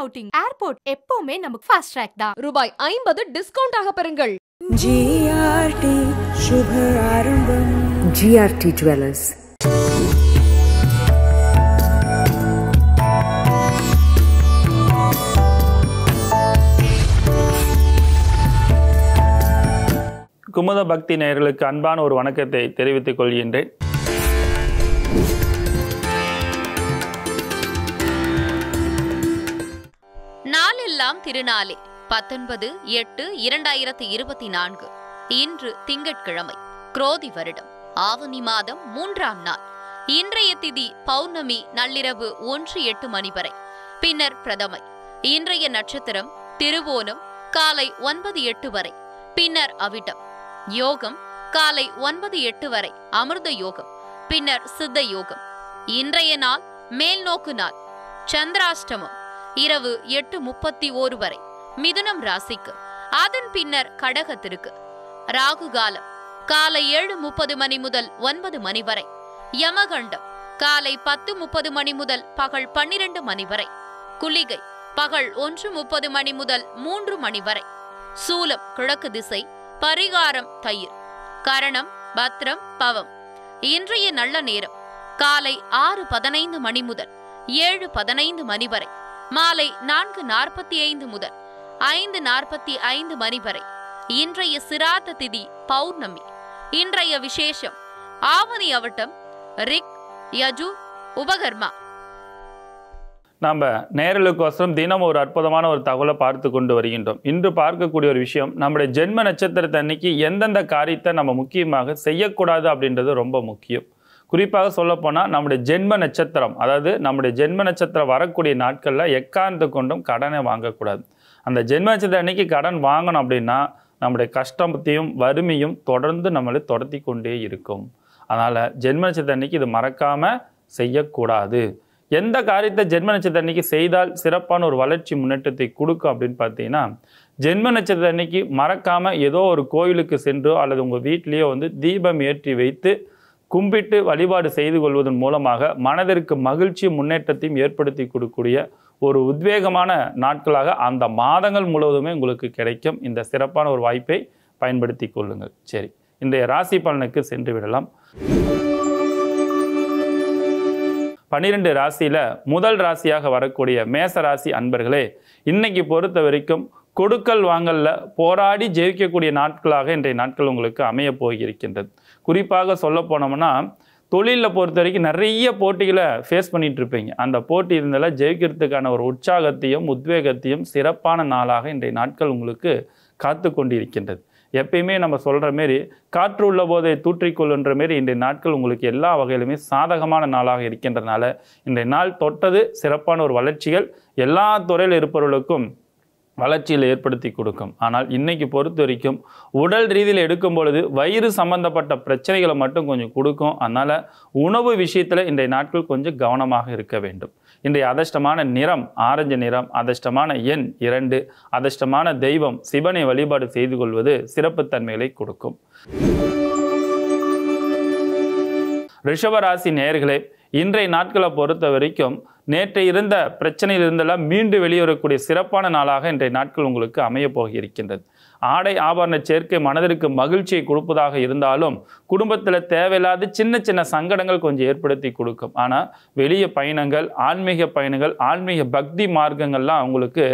outing airport எப்பவுமே நமக்கு fast track தான் ரூபாய் ஐம்பது டிஸ்கவுண்ட் ஆக பெறுங்கள் ஜிஆர்டி சுப ஆரம்பம் ஜிஆர்டி ஜுவல்லர்ஸ் குமுத பக்தி நேயர்களுக்கு அன்பான ஒரு வணக்கத்தை தெரிவித்துக் கொள்கின்றேன் இரண்டாம் திருநாளே பத்தொன்பது எட்டு இரண்டாயிரத்து இருபத்தி நான்கு இன்று திங்கட்கிழமை குரோதி வருடம் ஆவணி மாதம் மூன்றாம் நாள் இன்றைய திதி பௌர்ணமி நள்ளிரவு ஒன்று எட்டு மணி வரை பின்னர் பிரதமை இன்றைய நட்சத்திரம் திருவோணம் காலை ஒன்பது எட்டு வரை பின்னர் அவிட்டம் யோகம் காலை ஒன்பது எட்டு வரை அமிர்த யோகம் பின்னர் சித்த யோகம் இன்றைய நாள் மேல்நோக்கு நாள் சந்திராஷ்டமம் இரவு எட்டு முப்பத்தி ஓரு வரை மிதுனம் ராசிக்கு அதன் பின்னர் கடகத்திற்கு ராகு காலம் காலை ஏழு முப்பது மணி முதல் ஒன்பது மணி வரை யமகண்டம் காலை பத்து முப்பது மணி முதல் பகல் பன்னிரண்டு மணி வரை குளிகை பகல் ஒன்று முப்பது மணி முதல் மூன்று மணி வரை சூலம் கிழக்கு திசை பரிகாரம் தயிர் கரணம் பத்ரம் பவம் இன்றைய நல்ல நேரம் காலை ஆறு பதினைந்து மணி முதல் ஏழு பதினைந்து மணி வரை மாலை நான்கு நாற்பத்தி ஐந்து முதல் ஐந்து நாற்பத்தி ஐந்து மணி வரை இன்றைய சிராத்த திதி பௌர்ணமி இன்றைய விசேஷம் ஆவணி அவட்டம் ரிக் யஜு உபகர்மா நாம் நேரலுக்கோசரம் தினம் ஒரு அற்புதமான ஒரு தகவலை பார்த்து கொண்டு வருகின்றோம் இன்று பார்க்கக்கூடிய ஒரு விஷயம் நம்முடைய ஜென்ம நட்சத்திரத்தன்னைக்கு எந்தெந்த காரியத்தை நம்ம முக்கியமாக செய்யக்கூடாது அப்படின்றது ரொம்ப முக்கியம் குறிப்பாக சொல்லப்போனால் நம்முடைய ஜென்ம நட்சத்திரம் அதாவது நம்முடைய ஜென்ம நட்சத்திரம் வரக்கூடிய நாட்களில் எக்காரணத்தை கொண்டும் கடனை வாங்கக்கூடாது அந்த ஜென்ம நட்சத்திரம் அன்னைக்கு கடன் வாங்கணும் அப்படின்னா நம்முடைய கஷ்டத்தையும் வறுமையும் தொடர்ந்து நம்மளை தொடர்த்தி கொண்டே இருக்கும் அதனால் ஜென்ம நட்சத்திரம் அன்னைக்கு இது மறக்காமல் செய்யக்கூடாது எந்த காரியத்தை ஜென்ம நட்சத்திர அன்னைக்கு செய்தால் சிறப்பான ஒரு வளர்ச்சி முன்னேற்றத்தை கொடுக்கும் அப்படின்னு பார்த்தீங்கன்னா ஜென்ம நட்சத்திரம் அன்னைக்கு மறக்காமல் ஏதோ ஒரு கோயிலுக்கு சென்றோ அல்லது உங்கள் வீட்லேயோ வந்து தீபம் ஏற்றி வைத்து கும்பிட்டு வழிபாடு செய்து கொள்வதன் மூலமாக மனதிற்கு மகிழ்ச்சியும் முன்னேற்றத்தையும் ஏற்படுத்தி கொடுக்கக்கூடிய ஒரு உத்வேகமான நாட்களாக அந்த மாதங்கள் முழுவதுமே உங்களுக்கு கிடைக்கும் இந்த சிறப்பான ஒரு வாய்ப்பை பயன்படுத்தி கொள்ளுங்கள் சரி இன்றைய ராசி பலனுக்கு சென்று விடலாம் பன்னிரெண்டு ராசியில் முதல் ராசியாக வரக்கூடிய மேச ராசி அன்பர்களே இன்னைக்கு பொறுத்த வரைக்கும் கொடுக்கல் வாங்கலில் போராடி ஜெயிக்கக்கூடிய நாட்களாக இன்றைய நாட்கள் உங்களுக்கு அமையப் போகியிருக்கின்றது குறிப்பாக சொல்ல போனோம்னா தொழிலில் பொறுத்த வரைக்கும் நிறைய போட்டிகளை ஃபேஸ் பண்ணிகிட்ருப்பீங்க அந்த போட்டி இருந்தால ஜெயிக்கிறதுக்கான ஒரு உற்சாகத்தையும் உத்வேகத்தையும் சிறப்பான நாளாக இன்றைய நாட்கள் உங்களுக்கு காத்து கொண்டிருக்கின்றது எப்பயுமே நம்ம சொல்கிற மாரி காற்று உள்ள போதை தூற்றிக்கொள்ளுன்ற மாரி இன்றைய நாட்கள் உங்களுக்கு எல்லா வகையிலுமே சாதகமான நாளாக இருக்கின்றனால இன்றைய நாள் தொட்டது சிறப்பான ஒரு வளர்ச்சிகள் எல்லா துறையில் இருப்பவர்களுக்கும் வளர்ச்சியில் ஏற்படுத்தி கொடுக்கும் ஆனால் இன்றைக்கி பொறுத்த வரைக்கும் உடல் ரீதியில் எடுக்கும் பொழுது வயிறு சம்பந்தப்பட்ட பிரச்சனைகளை மட்டும் கொஞ்சம் கொடுக்கும் அதனால் உணவு விஷயத்தில் இன்றைய நாட்கள் கொஞ்சம் கவனமாக இருக்க வேண்டும் இன்றைய அதிர்ஷ்டமான நிறம் ஆரஞ்சு நிறம் அதிர்ஷ்டமான எண் இரண்டு அதிர்ஷ்டமான தெய்வம் சிவனை வழிபாடு செய்து கொள்வது சிறப்புத்தன்மைகளை கொடுக்கும் ரிஷபராசி நேர்களே இன்றைய நாட்களை பொறுத்த வரைக்கும் நேற்று இருந்த பிரச்சனையில் இருந்தெல்லாம் மீண்டு வெளியேறக்கூடிய சிறப்பான நாளாக இன்றைய நாட்கள் உங்களுக்கு அமையப் போக இருக்கின்றது ஆடை ஆபரண சேர்க்கை மனதிற்கு மகிழ்ச்சியை கொடுப்பதாக இருந்தாலும் குடும்பத்தில் தேவையில்லாத சின்ன சின்ன சங்கடங்கள் கொஞ்சம் ஏற்படுத்தி கொடுக்கும் ஆனால் வெளிய பயணங்கள் ஆன்மீக பயணங்கள் ஆன்மீக பக்தி மார்க்கங்கள்லாம் அவங்களுக்கு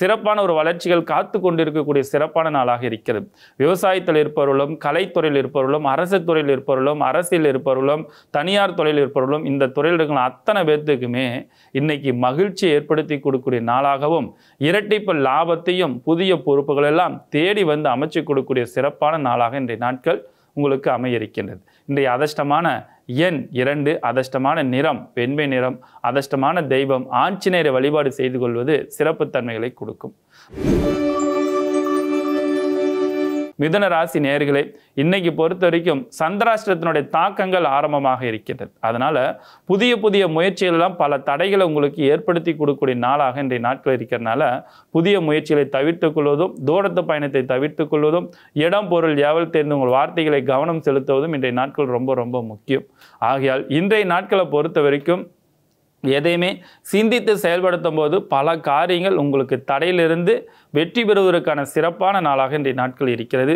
சிறப்பான ஒரு வளர்ச்சிகள் காத்து கொண்டிருக்கக்கூடிய சிறப்பான நாளாக இருக்கிறது விவசாயத்தில் இருப்பவர்களும் கலைத்துறையில் இருப்பவர்களும் அரசு துறையில் இருப்பவர்களும் அரசியல் இருப்பவர்களும் தனியார் துறையில் இருப்பவர்களும் இந்த துறையில் இருக்கிற அத்தனை பேர்த்துக்குமே இன்னைக்கு மகிழ்ச்சி ஏற்படுத்தி கொடுக்கக்கூடிய நாளாகவும் இரட்டிப்பு லாபத்தையும் புதிய பொறுப்புகள் எல்லாம் தேடி வந்து அமைச்சு கொடுக்கக்கூடிய சிறப்பான நாளாக இன்றைய நாட்கள் உங்களுக்கு அமைய இருக்கின்றது இன்றைய அதிர்ஷ்டமான எண் இரண்டு அதிர்ஷ்டமான நிறம் வெண்மை நிறம் அதிர்ஷ்டமான தெய்வம் ஆஞ்சநேயரை வழிபாடு செய்து கொள்வது சிறப்புத்தன்மைகளை கொடுக்கும் மிதன ராசி நேர்களே இன்னைக்கு பொறுத்த வரைக்கும் சந்திராஷ்டிரத்தினுடைய தாக்கங்கள் ஆரம்பமாக இருக்கிறது அதனால் புதிய புதிய முயற்சிகளெல்லாம் பல தடைகளை உங்களுக்கு ஏற்படுத்தி கொடுக்கக்கூடிய நாளாக இன்றைய நாட்கள் இருக்கிறதுனால புதிய முயற்சிகளை தவிர்த்துக் கொள்வதும் தூரத்து பயணத்தை தவிர்த்துக் கொள்வதும் இடம் பொருள் ஏவல் தேர்ந்து உங்கள் வார்த்தைகளை கவனம் செலுத்துவதும் இன்றைய நாட்கள் ரொம்ப ரொம்ப முக்கியம் ஆகையால் இன்றைய நாட்களை பொறுத்த வரைக்கும் எதையுமே சிந்தித்து செயல்படுத்தும் போது பல காரியங்கள் உங்களுக்கு தடையிலிருந்து வெற்றி பெறுவதற்கான சிறப்பான நாளாக இன்றைய நாட்கள் இருக்கிறது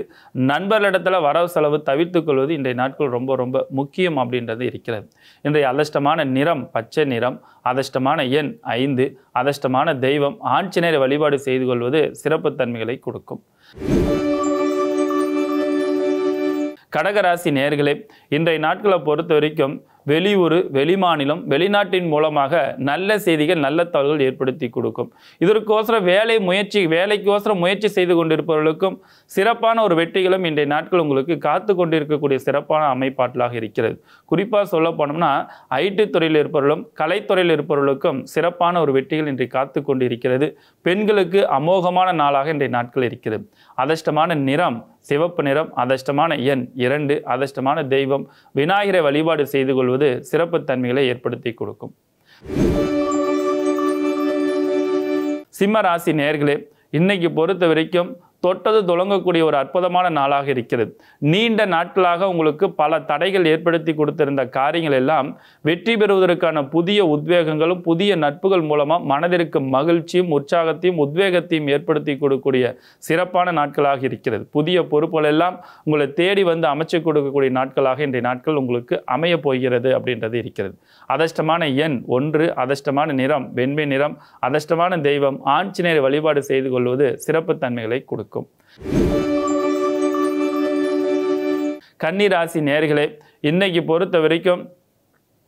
நண்பர்களிடத்தில் வரவு செலவு தவிர்த்து கொள்வது இன்றைய நாட்கள் ரொம்ப ரொம்ப முக்கியம் அப்படின்றது இருக்கிறது இன்றைய அதிர்ஷ்டமான நிறம் பச்சை நிறம் அதிர்ஷ்டமான எண் ஐந்து அதிர்ஷ்டமான தெய்வம் ஆஞ்சநேயர் வழிபாடு செய்து கொள்வது சிறப்புத்தன்மைகளை கொடுக்கும் கடகராசி நேர்களே இன்றைய நாட்களை பொறுத்த வரைக்கும் வெளியூர் வெளிமாநிலம் வெளிநாட்டின் மூலமாக நல்ல செய்திகள் நல்ல தகவல்கள் ஏற்படுத்தி கொடுக்கும் இதற்கோசரம் வேலை முயற்சி வேலைக்கோசரம் முயற்சி செய்து கொண்டிருப்பவர்களுக்கும் சிறப்பான ஒரு வெற்றிகளும் இன்றைய நாட்கள் உங்களுக்கு காத்து கொண்டிருக்கக்கூடிய சிறப்பான அமைப்பாற்றலாக இருக்கிறது குறிப்பாக சொல்ல போனோம்னா ஐடி துறையில் இருப்பவர்களும் கலைத்துறையில் இருப்பவர்களுக்கும் சிறப்பான ஒரு வெற்றிகள் இன்றை காத்து கொண்டு இருக்கிறது பெண்களுக்கு அமோகமான நாளாக இன்றைய நாட்கள் இருக்கிறது அதிர்ஷ்டமான நிறம் சிவப்பு நிறம் அதிர்ஷ்டமான எண் இரண்டு அதிர்ஷ்டமான தெய்வம் விநாயகரை வழிபாடு செய்து கொள்வது சிறப்பு தன்மைகளை ஏற்படுத்தி கொடுக்கும் சிம்ம ராசி நேர்களே இன்னைக்கு பொறுத்த வரைக்கும் தொட்டது தொடங்கக்கூடிய ஒரு அற்புதமான நாளாக இருக்கிறது நீண்ட நாட்களாக உங்களுக்கு பல தடைகள் ஏற்படுத்தி கொடுத்திருந்த காரியங்கள் எல்லாம் வெற்றி பெறுவதற்கான புதிய உத்வேகங்களும் புதிய நட்புகள் மூலமாக மனதிற்கு மகிழ்ச்சியும் உற்சாகத்தையும் உத்வேகத்தையும் ஏற்படுத்தி கொடுக்கக்கூடிய சிறப்பான நாட்களாக இருக்கிறது புதிய பொறுப்புகள் எல்லாம் உங்களை தேடி வந்து அமைச்சு கொடுக்கக்கூடிய நாட்களாக இன்றைய நாட்கள் உங்களுக்கு அமைய போகிறது அப்படின்றது இருக்கிறது அதிர்ஷ்டமான எண் ஒன்று அதிர்ஷ்டமான நிறம் வெண்மை நிறம் அதிர்ஷ்டமான தெய்வம் ஆஞ்சநேயர் வழிபாடு செய்து கொள்வது சிறப்பு தன்மைகளை கொடுக்கும் இருக்கும் கன்னிராசி நேர்களே இன்னைக்கு பொறுத்த வரைக்கும்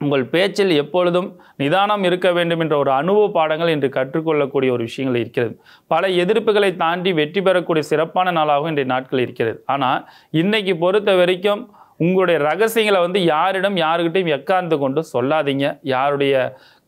உங்கள் பேச்சில் எப்பொழுதும் நிதானம் இருக்க வேண்டும் என்ற ஒரு அனுபவ பாடங்கள் இன்று கற்றுக்கொள்ளக்கூடிய ஒரு விஷயங்கள் இருக்கிறது பல எதிர்ப்புகளை தாண்டி வெற்றி பெறக்கூடிய சிறப்பான நாளாகவும் இன்றைய நாட்கள் இருக்கிறது ஆனால் இன்னைக்கு பொறுத்த வரைக்கும் உங்களுடைய ரகசியங்களை வந்து யாரிடம் யாருக்கிட்டையும் எக்காந்து கொண்டு சொல்லாதீங்க யாருடைய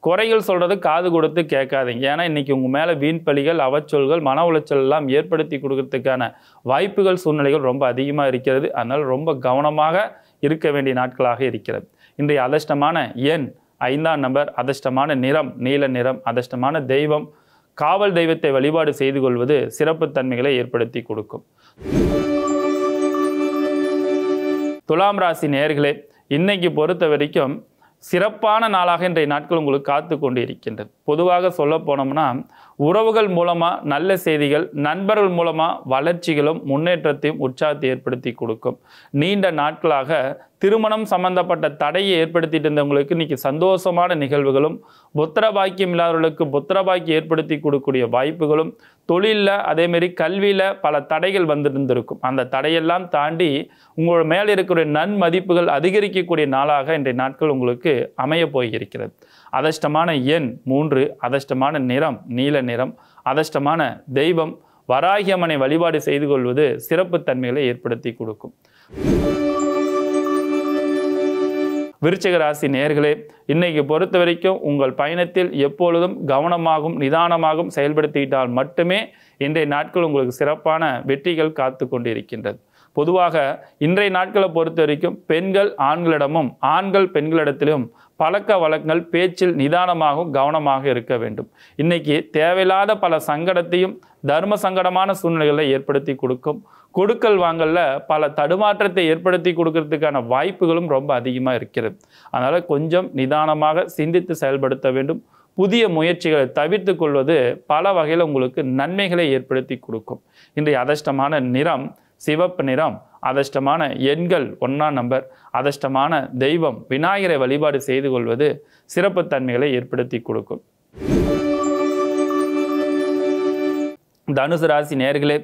குறைகள் சொல்கிறது காது கொடுத்து கேட்காதீங்க ஏன்னா இன்றைக்கி உங்கள் மேலே வீண் பலிகள் அவச்சொல்கள் மன உளைச்சல் எல்லாம் ஏற்படுத்தி கொடுக்கறதுக்கான வாய்ப்புகள் சூழ்நிலைகள் ரொம்ப அதிகமாக இருக்கிறது அதனால் ரொம்ப கவனமாக இருக்க வேண்டிய நாட்களாக இருக்கிறது இன்றைய அதிர்ஷ்டமான எண் ஐந்தாம் நம்பர் அதிர்ஷ்டமான நிறம் நீல நிறம் அதிர்ஷ்டமான தெய்வம் காவல் தெய்வத்தை வழிபாடு செய்து கொள்வது சிறப்புத்தன்மைகளை ஏற்படுத்தி கொடுக்கும் துலாம் ராசி நேர்களே இன்னைக்கு பொறுத்த வரைக்கும் சிறப்பான நாளாக இன்றைய நாட்கள் உங்களுக்கு காத்து கொண்டு இருக்கின்றது பொதுவாக சொல்ல போனோம்னா உறவுகள் மூலமாக நல்ல செய்திகள் நண்பர்கள் மூலமாக வளர்ச்சிகளும் முன்னேற்றத்தையும் உற்சாகத்தை ஏற்படுத்தி கொடுக்கும் நீண்ட நாட்களாக திருமணம் சம்பந்தப்பட்ட தடையை ஏற்படுத்திட்டு இருந்தவங்களுக்கு இன்றைக்கி சந்தோஷமான நிகழ்வுகளும் புத்திர பாக்கியம் இல்லாதவர்களுக்கு புத்திர பாக்கியம் ஏற்படுத்தி கொடுக்கக்கூடிய வாய்ப்புகளும் தொழிலில் அதேமாரி கல்வியில் பல தடைகள் வந்திருந்திருக்கும் அந்த தடையெல்லாம் தாண்டி உங்கள் மேலே இருக்கக்கூடிய நன்மதிப்புகள் அதிகரிக்கக்கூடிய நாளாக இன்றைய நாட்கள் உங்களுக்கு அமைய போயிருக்கிறது அதிர்ஷ்டமான எண் மூன்று அதிர்ஷ்டமான நிறம் நீல நிறம் அதிர்ஷ்டமான தெய்வம் வராகியம்மனை வழிபாடு செய்து கொள்வது சிறப்பு தன்மைகளை ஏற்படுத்தி கொடுக்கும் விருச்சிக ராசி நேர்களே இன்னைக்கு பொறுத்த வரைக்கும் உங்கள் பயணத்தில் எப்பொழுதும் கவனமாகவும் நிதானமாகவும் செயல்படுத்திக்கிட்டால் மட்டுமே இன்றைய நாட்கள் உங்களுக்கு சிறப்பான வெற்றிகள் காத்து கொண்டிருக்கின்றது பொதுவாக இன்றைய நாட்களை பொறுத்த வரைக்கும் பெண்கள் ஆண்களிடமும் ஆண்கள் பெண்களிடத்திலும் பழக்க வழக்கங்கள் பேச்சில் நிதானமாகவும் கவனமாக இருக்க வேண்டும் இன்றைக்கி தேவையில்லாத பல சங்கடத்தையும் தர்ம சங்கடமான சூழ்நிலைகளை ஏற்படுத்தி கொடுக்கும் கொடுக்கல் வாங்கலில் பல தடுமாற்றத்தை ஏற்படுத்தி கொடுக்கறதுக்கான வாய்ப்புகளும் ரொம்ப அதிகமாக இருக்கிறது அதனால் கொஞ்சம் நிதானமாக சிந்தித்து செயல்படுத்த வேண்டும் புதிய முயற்சிகளை தவிர்த்து கொள்வது பல வகையில் உங்களுக்கு நன்மைகளை ஏற்படுத்தி கொடுக்கும் இன்றைய அதிர்ஷ்டமான நிறம் சிவப்பு நிறம் அதிர்ஷ்டமான எண்கள் ஒன்றாம் நம்பர் அதிர்ஷ்டமான தெய்வம் விநாயகரை வழிபாடு செய்து கொள்வது சிறப்பு தன்மைகளை ஏற்படுத்தி கொடுக்கும் தனுசு ராசி நேர்களே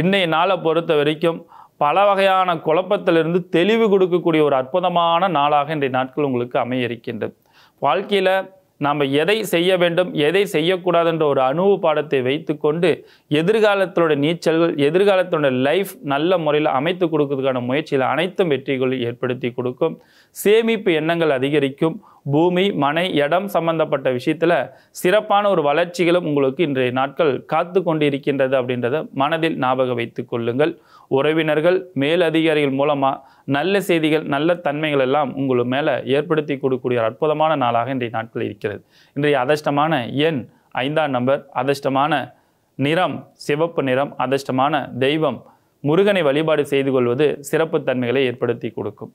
இன்றைய நாளை பொறுத்த வரைக்கும் பல வகையான குழப்பத்திலிருந்து தெளிவு கொடுக்கக்கூடிய ஒரு அற்புதமான நாளாக இன்றைய நாட்கள் உங்களுக்கு அமைய இருக்கின்றது வாழ்க்கையில் நாம் எதை செய்ய வேண்டும் எதை செய்யக்கூடாதுன்ற ஒரு அணுவு பாடத்தை வைத்துக்கொண்டு எதிர்காலத்தோட நீச்சல்கள் எதிர்காலத்தோட லைஃப் நல்ல முறையில் அமைத்து கொடுக்கறதுக்கான முயற்சியில் அனைத்தும் வெற்றிகளை ஏற்படுத்தி கொடுக்கும் சேமிப்பு எண்ணங்கள் அதிகரிக்கும் பூமி மனை இடம் சம்பந்தப்பட்ட விஷயத்தில் சிறப்பான ஒரு வளர்ச்சிகளும் உங்களுக்கு இன்றைய நாட்கள் காத்து கொண்டு இருக்கின்றது அப்படின்றத மனதில் ஞாபகம் வைத்து கொள்ளுங்கள் உறவினர்கள் மேலதிகாரிகள் மூலமாக நல்ல செய்திகள் நல்ல தன்மைகள் எல்லாம் உங்களுக்கு மேலே ஏற்படுத்தி கொடுக்கக்கூடிய அற்புதமான நாளாக இன்றைய நாட்கள் இருக்கிறது இன்றைய அதிர்ஷ்டமான எண் ஐந்தாம் நம்பர் அதிர்ஷ்டமான நிறம் சிவப்பு நிறம் அதிர்ஷ்டமான தெய்வம் முருகனை வழிபாடு செய்து கொள்வது சிறப்பு தன்மைகளை ஏற்படுத்தி கொடுக்கும்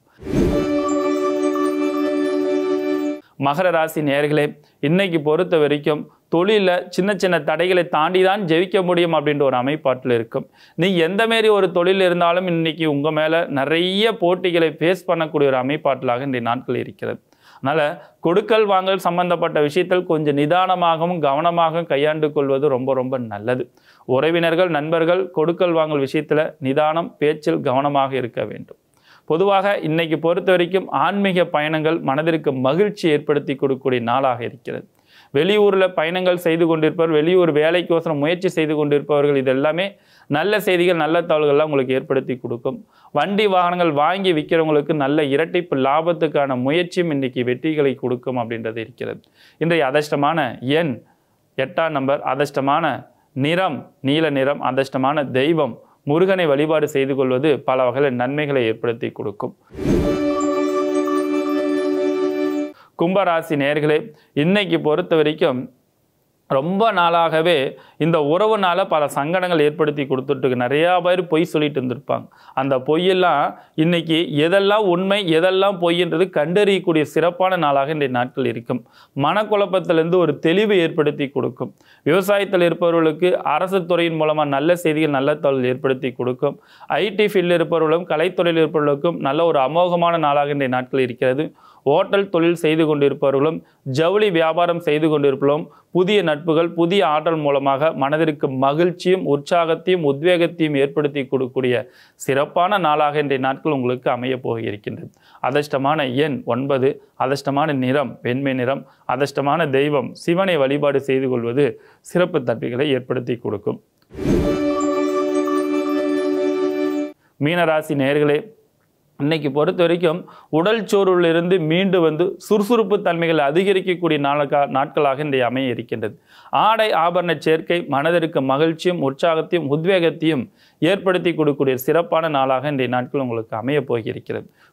மகர ராசி நேர்களே இன்னைக்கு பொறுத்த வரைக்கும் தொழிலில் சின்ன சின்ன தடைகளை தாண்டி தான் ஜெயிக்க முடியும் அப்படின்ற ஒரு அமைப்பாட்டில் இருக்கும் நீ எந்த மாரி ஒரு தொழில் இருந்தாலும் இன்றைக்கி உங்கள் மேலே நிறைய போட்டிகளை ஃபேஸ் பண்ணக்கூடிய ஒரு அமைப்பாட்டிலாக இன்றைய நாட்கள் இருக்கிறது அதனால் கொடுக்கல் வாங்கல் சம்பந்தப்பட்ட விஷயத்தில் கொஞ்சம் நிதானமாகவும் கவனமாகவும் கையாண்டு கொள்வது ரொம்ப ரொம்ப நல்லது உறவினர்கள் நண்பர்கள் கொடுக்கல் வாங்கல் விஷயத்தில் நிதானம் பேச்சில் கவனமாக இருக்க வேண்டும் பொதுவாக இன்னைக்கு பொறுத்த வரைக்கும் ஆன்மீக பயணங்கள் மனதிற்கு மகிழ்ச்சி ஏற்படுத்தி கொடுக்கக்கூடிய நாளாக இருக்கிறது வெளியூரில் பயணங்கள் செய்து கொண்டிருப்பவர் வெளியூர் வேலைக்கோசரம் முயற்சி செய்து கொண்டிருப்பவர்கள் இது எல்லாமே நல்ல செய்திகள் நல்ல தகவல்கள்லாம் உங்களுக்கு ஏற்படுத்தி கொடுக்கும் வண்டி வாகனங்கள் வாங்கி விற்கிறவங்களுக்கு நல்ல இரட்டிப்பு லாபத்துக்கான முயற்சியும் இன்றைக்கி வெற்றிகளை கொடுக்கும் அப்படின்றது இருக்கிறது இன்றைய அதிர்ஷ்டமான எண் எட்டாம் நம்பர் அதிர்ஷ்டமான நிறம் நீல நிறம் அதிர்ஷ்டமான தெய்வம் முருகனை வழிபாடு செய்து கொள்வது பல வகையில் நன்மைகளை ஏற்படுத்தி கொடுக்கும் கும்பராசி நேர்களே இன்னைக்கு பொறுத்த வரைக்கும் ரொம்ப நாளாகவே இந்த உறவுனால் பல சங்கடங்கள் ஏற்படுத்தி கொடுத்துட்டுருக்கு நிறையா பேர் பொய் சொல்லிட்டு இருந்திருப்பாங்க அந்த பொய்யெல்லாம் இன்றைக்கி எதெல்லாம் உண்மை எதெல்லாம் பொய்ன்றது கண்டறியக்கூடிய சிறப்பான நாளாக இன்றைய நாட்கள் இருக்கும் மனக்குழப்பத்திலேருந்து ஒரு தெளிவு ஏற்படுத்தி கொடுக்கும் விவசாயத்தில் இருப்பவர்களுக்கு அரசு துறையின் மூலமாக நல்ல செய்திகள் நல்ல தொழில் ஏற்படுத்தி கொடுக்கும் ஐடி ஃபீல்டில் இருப்பவர்களும் கலைத்துறையில் இருப்பவர்களுக்கும் நல்ல ஒரு அமோகமான நாளாக இன்றைய நாட்கள் இருக்கிறது ஓட்டல் தொழில் செய்து கொண்டிருப்பவர்களும் ஜவுளி வியாபாரம் செய்து கொண்டிருப்பவர்களும் புதிய நட்புகள் புதிய ஆற்றல் மூலமாக மனதிற்கு மகிழ்ச்சியும் உற்சாகத்தையும் உத்வேகத்தையும் ஏற்படுத்தி கொடுக்கக்கூடிய சிறப்பான நாளாக இன்றைய நாட்கள் உங்களுக்கு அமையப் இருக்கின்றது அதிர்ஷ்டமான எண் ஒன்பது அதிர்ஷ்டமான நிறம் வெண்மை நிறம் அதிர்ஷ்டமான தெய்வம் சிவனை வழிபாடு செய்து கொள்வது சிறப்பு தப்பிகளை ஏற்படுத்தி கொடுக்கும் மீனராசி நேர்களே இன்னைக்கு பொறுத்த வரைக்கும் உடல் சோர்விலிருந்து மீண்டு வந்து சுறுசுறுப்பு தன்மைகள் அதிகரிக்கக்கூடிய நாளுக்கா நாட்களாக இந்த அமைய இருக்கின்றது ஆடை ஆபரண சேர்க்கை மனதிற்கு மகிழ்ச்சியும் உற்சாகத்தையும் உத்வேகத்தையும் ஏற்படுத்தி கொடுக்கக்கூடிய சிறப்பான நாளாக இன்றைய நாட்கள் உங்களுக்கு அமைய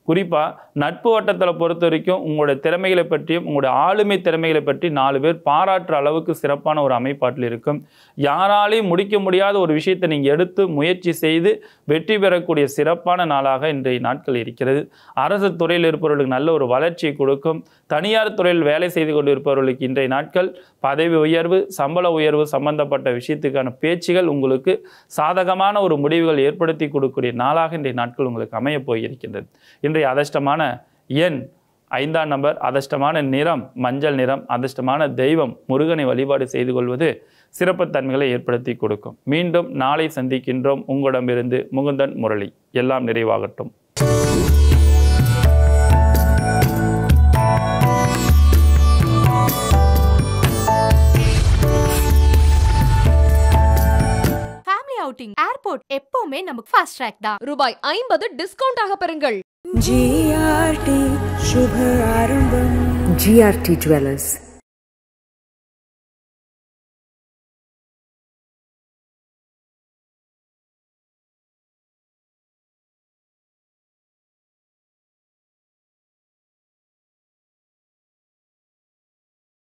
குறிப்பாக நட்பு வட்டத்தில் பொறுத்த வரைக்கும் உங்களுடைய திறமைகளை பற்றியும் உங்களுடைய ஆளுமை திறமைகளை பற்றி நாலு பேர் பாராட்டுற அளவுக்கு சிறப்பான ஒரு அமைப்பாட்டில் இருக்கும் யாராலையும் முடிக்க முடியாத ஒரு விஷயத்தை நீங்கள் எடுத்து முயற்சி செய்து வெற்றி பெறக்கூடிய சிறப்பான நாளாக இன்றைய நாட்கள் இருக்கிறது அரசு துறையில் இருப்பவர்களுக்கு நல்ல ஒரு வளர்ச்சியை கொடுக்கும் தனியார் துறையில் வேலை செய்து கொண்டிருப்பவர்களுக்கு இன்றைய நாட்கள் பதவி உயர்வு சம்பள உயர்வு சம்பந்தப்பட்ட விஷயத்துக்கான பேச்சுகள் உங்களுக்கு சாதகமான ஒரு ஒரு முடிவுகள் ஏற்படுத்தி கொடுக்கக்கூடிய நாளாக இன்றைய நாட்கள் உங்களுக்கு அமையப் போயிருக்கின்றது இன்றைய அதிர்ஷ்டமான எண் ஐந்தாம் நம்பர் அதிர்ஷ்டமான நிறம் மஞ்சள் நிறம் அதிர்ஷ்டமான தெய்வம் முருகனை வழிபாடு செய்து கொள்வது சிறப்புத்தன்மைகளை ஏற்படுத்தி கொடுக்கும் மீண்டும் நாளை சந்திக்கின்றோம் உங்களிடமிருந்து முகுந்தன் முரளி எல்லாம் நிறைவாகட்டும் அவுட்டிங் ஏர்போர்ட் எப்பவுமே நமக்கு ஃபாஸ்ட் ட்ராக் தான் ரூபாய் ஐம்பது டிஸ்கவுண்ட் ஆக பெறுங்கள் ஜிஆர்டி ஜுவல்லர்ஸ்